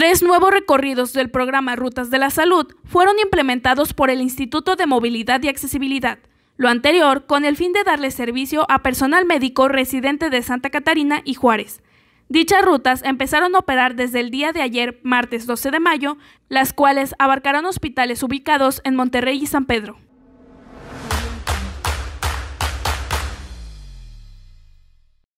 Tres nuevos recorridos del programa Rutas de la Salud fueron implementados por el Instituto de Movilidad y Accesibilidad, lo anterior con el fin de darle servicio a personal médico residente de Santa Catarina y Juárez. Dichas rutas empezaron a operar desde el día de ayer, martes 12 de mayo, las cuales abarcarán hospitales ubicados en Monterrey y San Pedro.